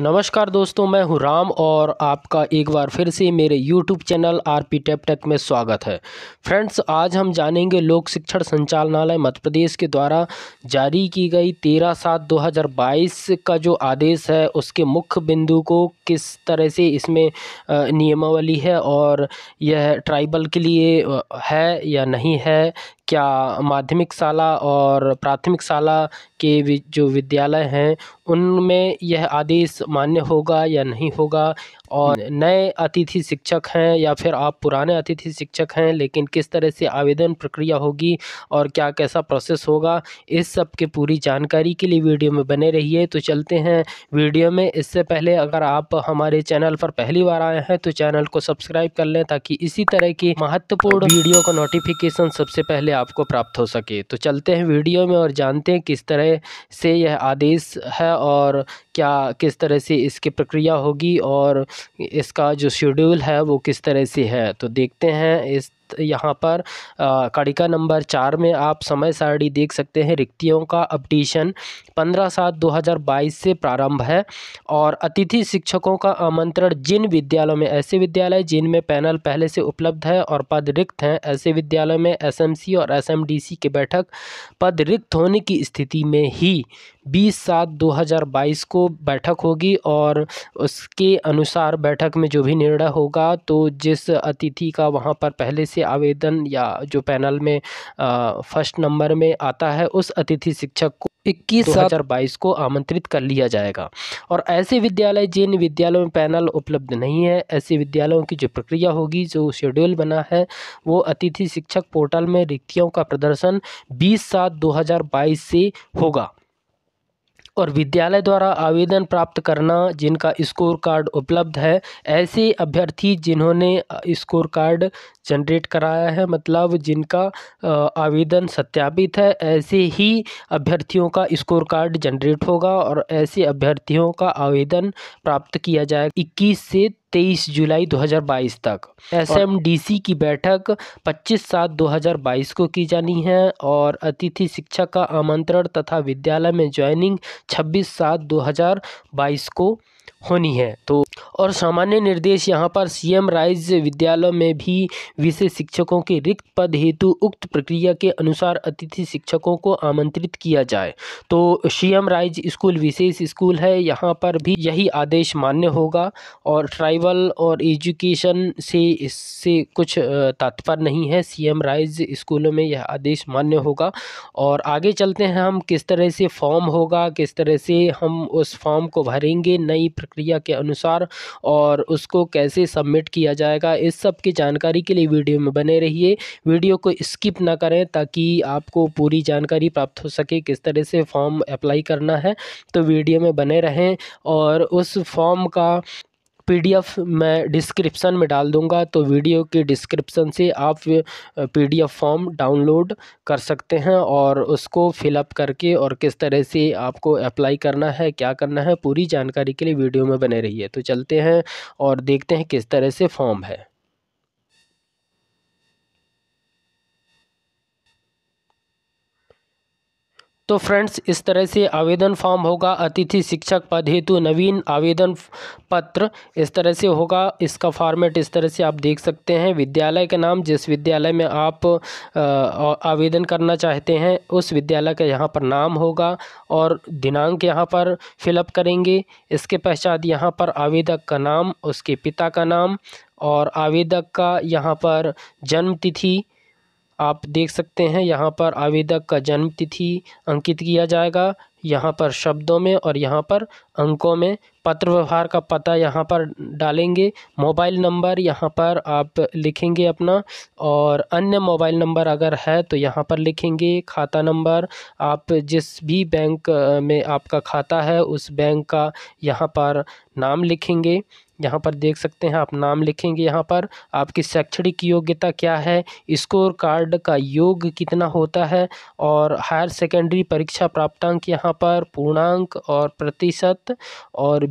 नमस्कार दोस्तों मैं हूं राम और आपका एक बार फिर से मेरे YouTube चैनल आर पी टेपटेक में स्वागत है फ्रेंड्स आज हम जानेंगे लोक शिक्षण संचालनालय मध्य प्रदेश के द्वारा जारी की गई 13 सात 2022 का जो आदेश है उसके मुख्य बिंदु को किस तरह से इसमें नियमावली है और यह ट्राइबल के लिए है या नहीं है क्या माध्यमिक शाला और प्राथमिक शाला के जो विद्यालय हैं उनमें यह आदेश मान्य होगा या नहीं होगा और नए अतिथि शिक्षक हैं या फिर आप पुराने अतिथि शिक्षक हैं लेकिन किस तरह से आवेदन प्रक्रिया होगी और क्या कैसा प्रोसेस होगा इस सब के पूरी जानकारी के लिए वीडियो में बने रहिए तो चलते हैं वीडियो में इससे पहले अगर आप हमारे चैनल पर पहली बार आए हैं तो चैनल को सब्सक्राइब कर लें ताकि इसी तरह की महत्वपूर्ण वीडियो का नोटिफिकेशन सबसे पहले आपको प्राप्त हो सके तो चलते हैं वीडियो में और जानते हैं किस तरह से यह आदेश है और क्या किस तरह से इसकी प्रक्रिया होगी और इसका जो शेड्यूल है वो किस तरह से है तो देखते हैं इस यहाँ पर कड़िका नंबर चार में आप समय सारणी देख सकते हैं रिक्तियों का अपडिशन पंद्रह सात दो हज़ार बाईस से प्रारंभ है और अतिथि शिक्षकों का आमंत्रण जिन विद्यालयों में ऐसे विद्यालय जिनमें पैनल पहले से उपलब्ध है और पद रिक्त हैं ऐसे विद्यालयों में एस और एस की बैठक पद रिक्त होने की स्थिति में ही बीस सात दो हज़ार बाईस को बैठक होगी और उसके अनुसार बैठक में जो भी निर्णय होगा तो जिस अतिथि का वहाँ पर पहले से आवेदन या जो पैनल में फर्स्ट नंबर में आता है उस अतिथि शिक्षक को इक्कीस दो हज़ार बाईस को आमंत्रित कर लिया जाएगा और ऐसे विद्यालय जिन विद्यालयों में पैनल उपलब्ध नहीं है ऐसे विद्यालयों की जो प्रक्रिया होगी जो शेड्यूल बना है वो अतिथि शिक्षक पोर्टल में रिक्तियों का प्रदर्शन बीस सात दो हज़ार बाईस से होगा और विद्यालय द्वारा आवेदन प्राप्त करना जिनका स्कोर कार्ड उपलब्ध है ऐसे अभ्यर्थी जिन्होंने स्कोर कार्ड जनरेट कराया है मतलब जिनका आवेदन सत्यापित है ऐसे ही अभ्यर्थियों का स्कोर कार्ड जनरेट होगा और ऐसे अभ्यर्थियों का आवेदन प्राप्त किया जाएगा इक्कीस से तेईस जुलाई 2022 तक एसएमडीसी की बैठक 25 सात 2022 को की जानी है और अतिथि शिक्षा का आमंत्रण तथा विद्यालय में ज्वाइनिंग 26 सात 2022 को होनी है तो और सामान्य निर्देश यहाँ पर सीएम राइज विद्यालय में भी विशेष शिक्षकों के रिक्त पद हेतु उक्त प्रक्रिया के अनुसार अतिथि शिक्षकों को आमंत्रित किया जाए तो सीएम राइज स्कूल विशेष स्कूल है यहाँ पर भी यही आदेश मान्य होगा और ट्राइबल और एजुकेशन से इससे कुछ तात्पर्य नहीं है सीएम राइज स्कूलों में यह आदेश मान्य होगा और आगे चलते हैं हम किस तरह से फॉर्म होगा किस तरह से हम उस फॉर्म को भरेंगे नई प्रक्रिया के अनुसार और उसको कैसे सबमिट किया जाएगा इस सब की जानकारी के लिए वीडियो में बने रहिए वीडियो को स्किप ना करें ताकि आपको पूरी जानकारी प्राप्त हो सके किस तरह से फॉर्म अप्लाई करना है तो वीडियो में बने रहें और उस फॉर्म का पीडीएफ मैं डिस्क्रिप्शन में डाल दूंगा तो वीडियो के डिस्क्रिप्शन से आप पीडीएफ फॉर्म डाउनलोड कर सकते हैं और उसको फिलअप करके और किस तरह से आपको अप्लाई करना है क्या करना है पूरी जानकारी के लिए वीडियो में बने रहिए तो चलते हैं और देखते हैं किस तरह से फॉर्म है तो फ्रेंड्स इस तरह से आवेदन फॉर्म होगा अतिथि शिक्षक पद हेतु नवीन आवेदन पत्र इस तरह से होगा इसका फॉर्मेट इस तरह से आप देख सकते हैं विद्यालय का नाम जिस विद्यालय में आप आवेदन करना चाहते हैं उस विद्यालय का यहाँ पर नाम होगा और दिनांक यहाँ पर फिलअप करेंगे इसके पश्चात यहाँ पर आवेदक का नाम उसके पिता का नाम और आवेदक का यहाँ पर जन्म तिथि आप देख सकते हैं यहाँ पर आवेदक का जन्म तिथि अंकित किया जाएगा यहाँ पर शब्दों में और यहाँ पर अंकों में पत्र व्यवहार का पता यहाँ पर डालेंगे मोबाइल नंबर यहाँ पर आप लिखेंगे अपना और अन्य मोबाइल नंबर अगर है तो यहाँ पर लिखेंगे खाता नंबर आप जिस भी बैंक में आपका खाता है उस बैंक का यहाँ पर नाम लिखेंगे यहाँ पर देख सकते हैं आप नाम लिखेंगे यहाँ पर आपकी शैक्षणिक योग्यता क्या है स्कोर कार्ड का योग कितना होता है और हायर सेकेंडरी परीक्षा प्राप्तांक यहाँ यहाँ पर पूर्णांक और प्रतिशत और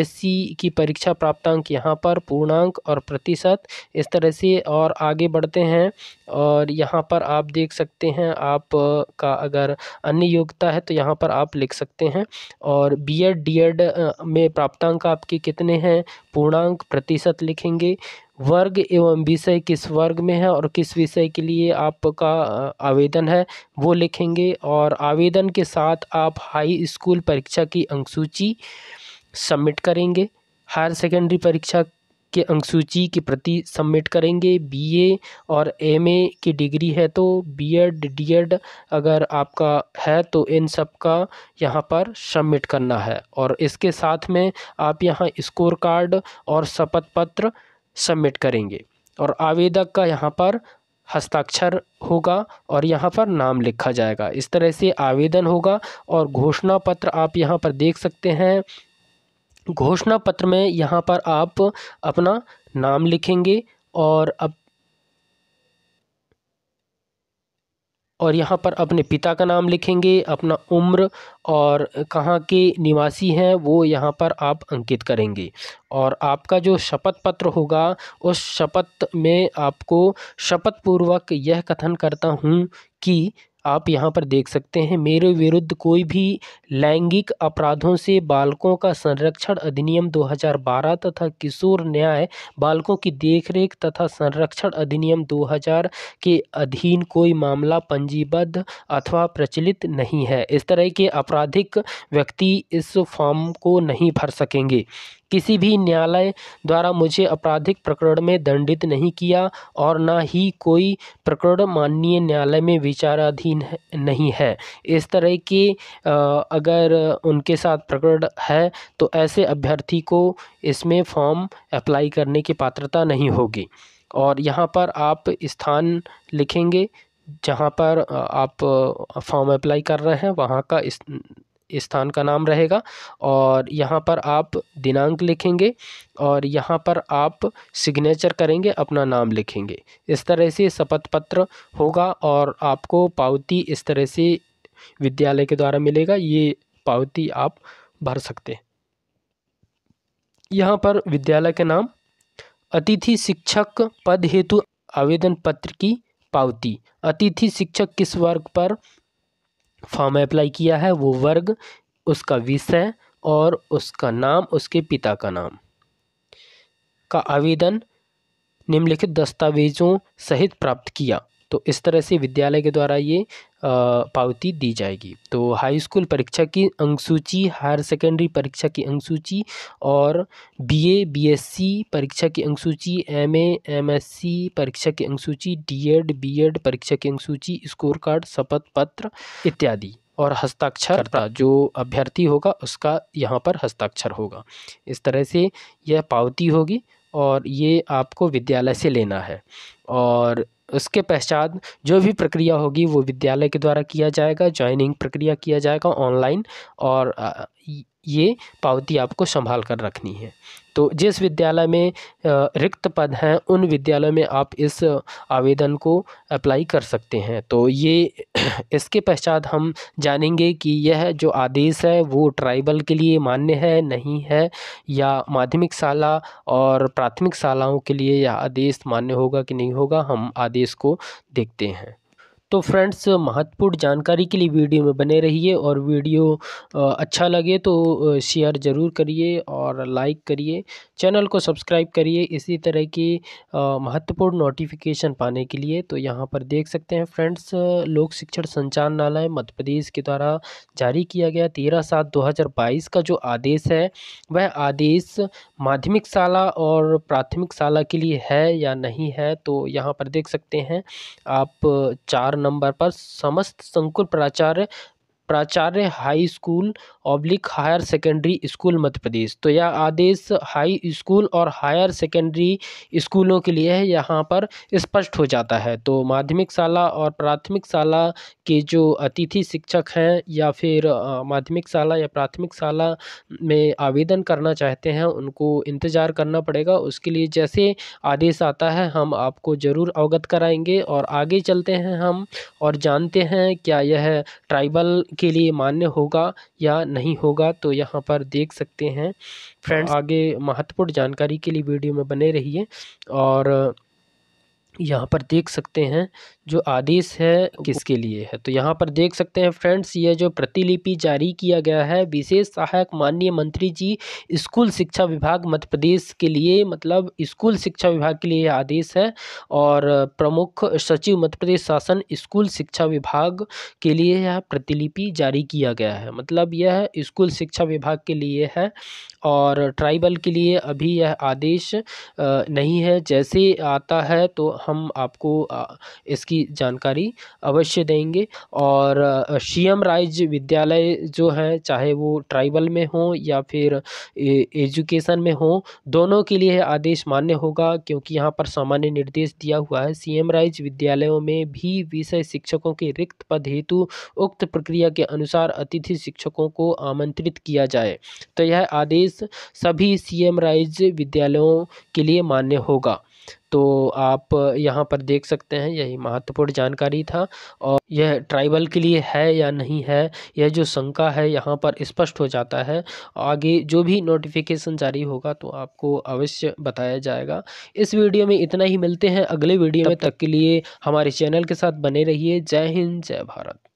एस सी की परीक्षा प्राप्तांक यहाँ पर पूर्णांक और प्रतिशत इस तरह से और आगे बढ़ते हैं और यहाँ पर आप देख सकते हैं आप का अगर अन्य योग्यता है तो यहाँ पर आप लिख सकते हैं और बी एड डी एड में प्राप्तांक आपके कितने हैं पूर्णांक प्रतिशत लिखेंगे वर्ग एवं विषय किस वर्ग में है और किस विषय के लिए आपका आवेदन है वो लिखेंगे और आवेदन के साथ आप हाई स्कूल परीक्षा की अंकसूची सबमिट करेंगे हायर सेकेंडरी परीक्षा के अंकसूची के प्रति सबमिट करेंगे बीए और एमए की डिग्री है तो बीएड डीएड अगर आपका है तो इन सब का यहाँ पर सबमिट करना है और इसके साथ में आप यहाँ स्कोर कार्ड और शपथ पत्र सबमिट करेंगे और आवेदक का यहाँ पर हस्ताक्षर होगा और यहाँ पर नाम लिखा जाएगा इस तरह से आवेदन होगा और घोषणा पत्र आप यहाँ पर देख सकते हैं घोषणा पत्र में यहाँ पर आप अपना नाम लिखेंगे और अब और यहाँ पर अपने पिता का नाम लिखेंगे अपना उम्र और कहाँ के निवासी हैं वो यहाँ पर आप अंकित करेंगे और आपका जो शपथ पत्र होगा उस शपथ में आपको शपथ पूर्वक यह कथन करता हूँ कि आप यहाँ पर देख सकते हैं मेरे विरुद्ध कोई भी लैंगिक अपराधों से बालकों का संरक्षण अधिनियम 2012 तथा किशोर न्याय बालकों की देखरेख तथा संरक्षण अधिनियम 2000 के अधीन कोई मामला पंजीबद्ध अथवा प्रचलित नहीं है इस तरह के आपराधिक व्यक्ति इस फॉर्म को नहीं भर सकेंगे किसी भी न्यायालय द्वारा मुझे आपराधिक प्रकरण में दंडित नहीं किया और ना ही कोई प्रकरण माननीय न्यायालय में विचाराधीन है नहीं है इस तरह के अगर उनके साथ प्रकरण है तो ऐसे अभ्यर्थी को इसमें फॉर्म अप्लाई करने की पात्रता नहीं होगी और यहाँ पर आप स्थान लिखेंगे जहाँ पर आप फॉर्म अप्लाई कर रहे हैं वहाँ का इस स्थान का नाम रहेगा और यहाँ पर आप दिनांक लिखेंगे और यहाँ पर आप सिग्नेचर करेंगे अपना नाम लिखेंगे इस तरह से शपथ पत्र होगा और आपको पावती इस तरह से विद्यालय के द्वारा मिलेगा ये पावती आप भर सकते हैं यहाँ पर विद्यालय के नाम अतिथि शिक्षक पद हेतु आवेदन पत्र की पावती अतिथि शिक्षक किस वर्ग पर फॉर्म अप्लाई किया है वो वर्ग उसका विषय और उसका नाम उसके पिता का नाम का आवेदन निम्नलिखित दस्तावेज़ों सहित प्राप्त किया तो इस तरह से विद्यालय के द्वारा ये पावती दी जाएगी तो हाई स्कूल परीक्षा की अंक सूची हायर सेकेंडरी परीक्षा की अंक सूची और बीए बीएससी परीक्षा की अंक सूची एमए एमएससी परीक्षा की अंक सूची डीएड बीएड परीक्षा की अंक सूची स्कोर कार्ड शपथ पत्र इत्यादि और हस्ताक्षर जो अभ्यर्थी होगा उसका यहाँ पर हस्ताक्षर होगा इस तरह से यह पावती होगी और ये आपको विद्यालय से लेना है और उसके पश्चात जो भी प्रक्रिया होगी वो विद्यालय के द्वारा किया जाएगा ज्वाइनिंग प्रक्रिया किया जाएगा ऑनलाइन और ये पावती आपको संभाल कर रखनी है तो जिस विद्यालय में रिक्त पद हैं उन विद्यालयों में आप इस आवेदन को अप्लाई कर सकते हैं तो ये इसके पश्चात हम जानेंगे कि यह जो आदेश है वो ट्राइबल के लिए मान्य है नहीं है या माध्यमिक शाला और प्राथमिक शालाओं के लिए यह आदेश मान्य होगा कि नहीं होगा हम आदेश को देखते हैं तो फ्रेंड्स महत्वपूर्ण जानकारी के लिए वीडियो में बने रहिए और वीडियो अच्छा लगे तो शेयर ज़रूर करिए और लाइक करिए चैनल को सब्सक्राइब करिए इसी तरह की महत्वपूर्ण नोटिफिकेशन पाने के लिए तो यहाँ पर देख सकते हैं फ्रेंड्स लोक शिक्षण संचालनालय मध्य प्रदेश के द्वारा जारी किया गया तेरह सात दो हज़ार बाईस का जो आदेश है वह आदेश माध्यमिक शाला और प्राथमिक शाला के लिए है या नहीं है तो यहाँ पर देख सकते हैं आप चार नंबर पर समस्त संकुल प्राचार्य प्राचार्य high school oblique higher secondary school Madhya Pradesh तो यह आदेश हाई स्कूल और हायर सेकेंडरी स्कूलों के लिए है यहाँ पर स्पष्ट हो जाता है तो माध्यमिक शाला और प्राथमिक शाला के जो अतिथि शिक्षक हैं या फिर माध्यमिक शाला या प्राथमिक शाला में आवेदन करना चाहते हैं उनको इंतज़ार करना पड़ेगा उसके लिए जैसे आदेश आता है हम आपको ज़रूर अवगत कराएंगे और आगे चलते हैं हम और जानते हैं क्या यह ट्राइबल के लिए मान्य होगा या नहीं होगा तो यहाँ पर देख सकते हैं हाँ। फ्रेंड्स आगे महत्वपूर्ण जानकारी के लिए वीडियो में बने रहिए और यहाँ पर देख सकते हैं जो आदेश है किसके लिए है तो यहाँ पर देख सकते हैं फ्रेंड्स ये जो प्रतिलिपि जारी किया गया है विशेष सहायक माननीय मंत्री जी स्कूल शिक्षा विभाग मध्य प्रदेश के लिए मतलब स्कूल शिक्षा विभाग के लिए आदेश है और प्रमुख सचिव मध्य प्रदेश शासन स्कूल शिक्षा विभाग के लिए यह प्रतिलिपि जारी किया गया है मतलब यह स्कूल शिक्षा विभाग के लिए है और ट्राइबल के लिए अभी यह आदेश नहीं है जैसे आता है तो हम आपको इसकी जानकारी अवश्य देंगे और शीयम राज्य विद्यालय जो हैं चाहे वो ट्राइबल में हों या फिर एजुकेशन में हों दोनों के लिए आदेश मान्य होगा क्योंकि यहाँ पर सामान्य निर्देश दिया हुआ है सीएम राइज विद्यालयों में भी विषय शिक्षकों के रिक्त पद हेतु उक्त प्रक्रिया के अनुसार अतिथि शिक्षकों को आमंत्रित किया जाए तो यह आदेश सभी सीएम राइज विद्यालयों के लिए मान्य होगा तो आप यहाँ पर देख सकते हैं यही महत्वपूर्ण जानकारी था और यह ट्राइबल के लिए है या नहीं है यह जो शंका है यहाँ पर स्पष्ट हो जाता है आगे जो भी नोटिफिकेशन जारी होगा तो आपको अवश्य बताया जाएगा इस वीडियो में इतना ही मिलते हैं अगले वीडियो में तक के लिए हमारे चैनल के साथ बने रहिए जय हिंद जय भारत